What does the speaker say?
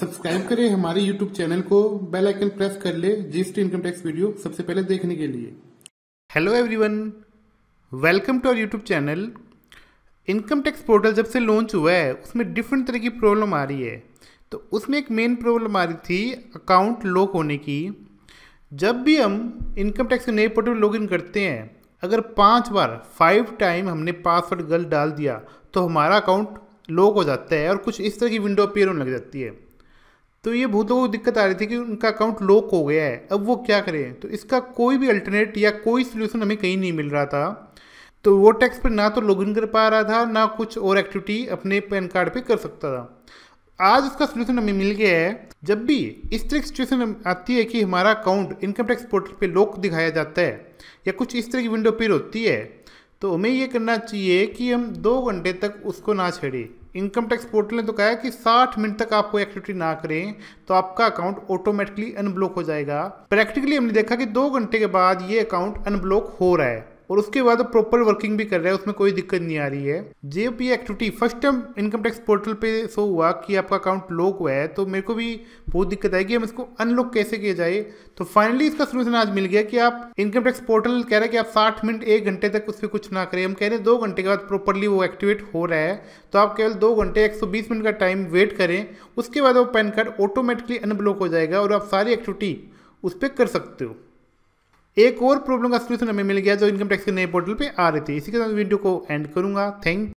subscribe करें हमारे YouTube channel को बेल आइकन प्रेस कर ले जीएसटी इनकम टैक्स वीडियो सबसे पहले देखने के लिए hello everyone welcome to our YouTube channel income tax portal जब से लॉन्च हुआ है उसमें डिफरेंट तरह की प्रॉब्लम आ रही है तो उसमें एक मेन प्रॉब्लम आ रही थी अकाउंट लॉक होने की जब भी हम इनकम टैक्स के नए पोर्टल में इन करते हैं अगर पाँच बार फाइव टाइम हमने पासवर्ड गलत डाल दिया तो हमारा अकाउंट लॉक हो जाता है और कुछ इस तरह की विंडो अपेयर होने लग जाती है तो ये बहुत लोगों को दिक्कत आ रही थी कि उनका अकाउंट लॉक हो गया है अब वो क्या करें तो इसका कोई भी अल्टरनेट या कोई सोल्यूशन हमें कहीं नहीं मिल रहा था तो वो टैक्स पर ना तो इन कर पा रहा था ना कुछ और एक्टिविटी अपने पैन कार्ड पर कर सकता था आज उसका सोल्यूशन हमें मिल गया है जब भी इस तरह की सिचुएशन आती है कि हमारा अकाउंट इनकम टैक्स पोर्टल पे लॉक दिखाया जाता है या कुछ इस तरह की विंडो पेर होती है तो हमें ये करना चाहिए कि हम दो घंटे तक उसको ना छेड़ें इनकम टैक्स पोर्टल ने तो कहा है कि 60 मिनट तक आपको एक्टिविटी ना करें तो आपका अकाउंट ऑटोमेटिकली अनब्लॉक हो जाएगा प्रैक्टिकली हमने देखा कि दो घंटे के बाद ये अकाउंट अनब्लॉक हो रहा है और उसके बाद प्रॉपर वर्किंग भी कर रहा है उसमें कोई दिक्कत नहीं आ रही है जब ये activity first time income tax portal पे शो हुआ कि आपका अकाउंट लॉक हुआ है तो मेरे को भी बहुत दिक्कत आएगी हम इसको अनलॉक कैसे किया जाए तो फाइनली इसका सोल्यूशन आज मिल गया कि आप इनकम टैक्स पोर्टल कह रहे हैं कि आप साठ मिनट एक घंटे तक उस पर कुछ ना करें हम कह रहे हैं दो घंटे के बाद प्रॉपरली वो एक्टिवेट हो रहा है तो आप केवल दो घंटे एक मिनट का टाइम वेट करें उसके बाद वो पैन कार्ड ऑटोमेटिकली अनब्लॉक हो जाएगा और आप सारी एक्टिविटी उस पर कर सकते हो एक और प्रॉब्लम का सोल्यूशन हमें मिल गया जो इनकम टैक्स के नए पोर्टल पे आ रही थी इसी के साथ वीडियो को एंड करूंगा थैंक